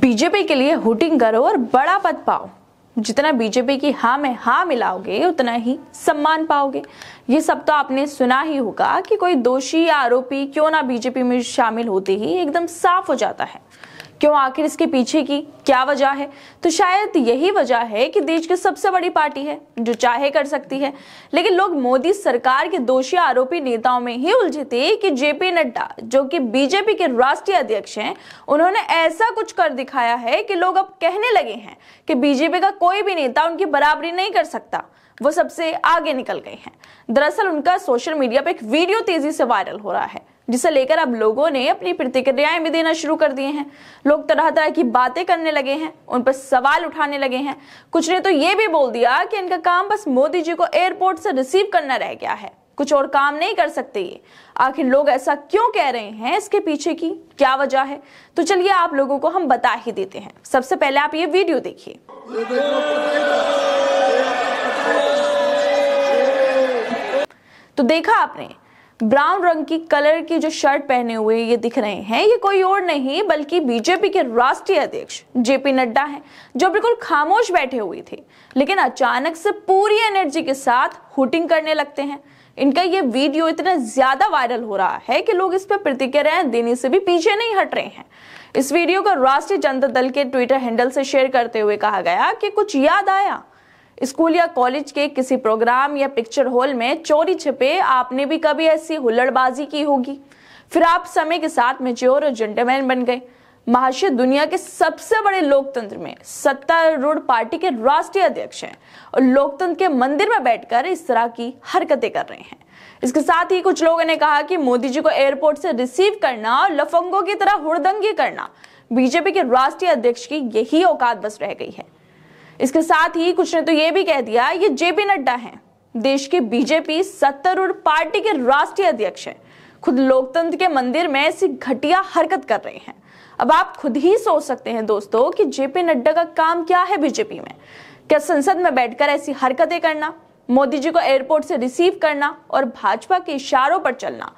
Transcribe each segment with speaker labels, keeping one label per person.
Speaker 1: BJP के लिए hooting करो और बड़ा पद पाओ जितना बीजेपी की हाँ में हाँ मिलाओगे उतना ही सम्मान पाओगे ये सब तो आपने सुना ही होगा कि कोई दोषी या आरोपी क्यों ना बीजेपी में शामिल होते ही एकदम साफ हो जाता है क्यों आखिर इसके पीछे की क्या वजह है तो शायद यही वजह है कि देश की सबसे बड़ी पार्टी है जो चाहे कर सकती है लेकिन लोग मोदी सरकार के दोषी आरोपी नेताओं में ही उलझे थे कि जेपी नड्डा जो कि बीजेपी के राष्ट्रीय अध्यक्ष हैं उन्होंने ऐसा कुछ कर दिखाया है कि लोग अब कहने लगे हैं कि बीजेपी का कोई भी नेता उनकी बराबरी नहीं कर सकता वो सबसे आगे निकल गए हैं दरअसल उनका सोशल मीडिया पर एक वीडियो तेजी से वायरल हो रहा है जिसे लेकर अब लोगों ने अपनी प्रतिक्रियाएं भी देना शुरू कर दिए हैं लोग तरह तरह की बातें करने लगे हैं उन पर सवाल उठाने लगे हैं कुछ ने तो ये भी बोल दिया कि इनका काम बस मोदी जी को एयरपोर्ट से रिसीव करना रह गया है कुछ और काम नहीं कर सकते ये आखिर लोग ऐसा क्यों कह रहे हैं इसके पीछे की क्या वजह है तो चलिए आप लोगों को हम बता ही देते हैं सबसे पहले आप ये वीडियो देखिए तो देखा आपने ब्राउन रंग की कलर की जो शर्ट पहने हुए ये दिख रहे हैं ये कोई और नहीं बल्कि बीजेपी के राष्ट्रीय अध्यक्ष जेपी नड्डा हैं जो बिल्कुल खामोश बैठे हुए थे लेकिन अचानक से पूरी एनर्जी के साथ हुटिंग करने लगते हैं इनका ये वीडियो इतना ज्यादा वायरल हो रहा है कि लोग इस पर प्रतिक्रियाएं देने से भी पीछे नहीं हट रहे हैं इस वीडियो को राष्ट्रीय जनता दल के ट्विटर हैंडल से शेयर करते हुए कहा गया कि कुछ याद आया स्कूल या कॉलेज के किसी प्रोग्राम या पिक्चर हॉल में चोरी छिपे आपने भी कभी ऐसी हुल्लड़बाजी की होगी फिर आप समय के साथ मेच्योर और जेंटलमैन बन गए महाशय दुनिया के सबसे बड़े लोकतंत्र में सत्तारूढ़ पार्टी के राष्ट्रीय अध्यक्ष हैं और लोकतंत्र के मंदिर में बैठकर इस तरह की हरकतें कर रहे हैं इसके साथ ही कुछ लोगों ने कहा कि मोदी जी को एयरपोर्ट से रिसीव करना और लफंगों की तरह हुड़दंगी करना बीजेपी के राष्ट्रीय अध्यक्ष की यही औकात बस रह गई है इसके साथ ही कुछ ने तो ये भी कह दिया ये जेपी नड्डा हैं देश के बीजेपी सत्तारूढ़ पार्टी के राष्ट्रीय अध्यक्ष हैं खुद लोकतंत्र के मंदिर में ऐसी घटिया हरकत कर रहे हैं अब आप खुद ही सोच सकते हैं दोस्तों कि जेपी नड्डा का काम क्या है बीजेपी में क्या संसद में बैठकर ऐसी हरकतें करना मोदी जी को एयरपोर्ट से रिसीव करना और भाजपा के इशारों पर चलना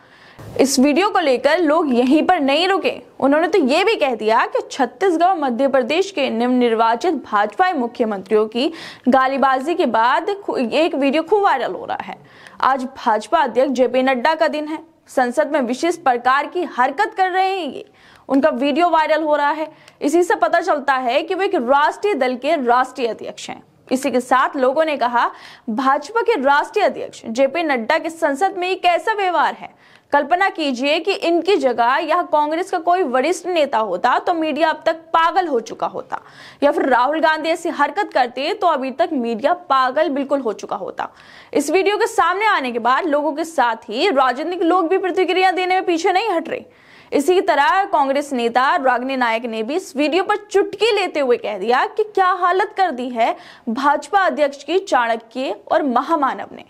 Speaker 1: इस वीडियो को लेकर लोग यहीं पर नहीं रुके उन्होंने तो ये भी कह दिया कि छत्तीसगढ़ मध्य प्रदेश के निम्न निर्वाचित भाजपा मुख्यमंत्रियों की गालीबाजी के बाद एक वीडियो खूब वायरल हो रहा है आज भाजपा अध्यक्ष जेपी नड्डा का दिन है संसद में विशेष प्रकार की हरकत कर रहे हैं ये उनका वीडियो वायरल हो रहा है इसी से पता चलता है कि वे एक राष्ट्रीय दल के राष्ट्रीय अध्यक्ष हैं इसी के साथ लोगों ने कहा भाजपा के राष्ट्रीय अध्यक्ष जेपी नड्डा के संसद में कैसा व्यवहार है कल्पना कीजिए कि इनकी जगह यह कांग्रेस का कोई वरिष्ठ नेता होता तो मीडिया अब तक पागल हो चुका होता या फिर राहुल गांधी ऐसी हरकत करते तो अभी तक मीडिया पागल बिल्कुल हो चुका होता इस वीडियो के सामने आने के बाद लोगों के साथ ही राजनीतिक लोग भी प्रतिक्रिया देने में पीछे नहीं हट रहे इसी तरह कांग्रेस नेता रागनी नायक ने भी इस वीडियो पर चुटकी लेते हुए कह दिया कि क्या हालत कर दी है भाजपा अध्यक्ष की चाणक्य और महामानव ने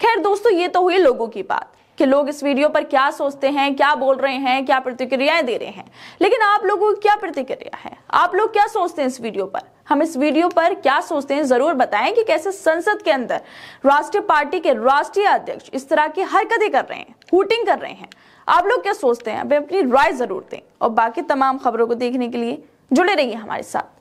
Speaker 1: खैर दोस्तों ये तो हुई लोगों की बात कि लोग इस वीडियो पर क्या सोचते हैं क्या बोल रहे हैं क्या प्रतिक्रियाएं दे रहे हैं लेकिन आप लोगों की क्या प्रतिक्रिया है आप लोग क्या सोचते हैं इस वीडियो पर हम इस वीडियो पर क्या सोचते हैं जरूर बताएं कि कैसे संसद के अंदर राष्ट्रीय पार्टी के राष्ट्रीय अध्यक्ष इस तरह की हरकतें कर रहे हैं हुटिंग कर रहे हैं आप लोग क्या सोचते हैं आप अपनी राय जरूर दें और बाकी तमाम खबरों को देखने के लिए जुड़े रहिए हमारे साथ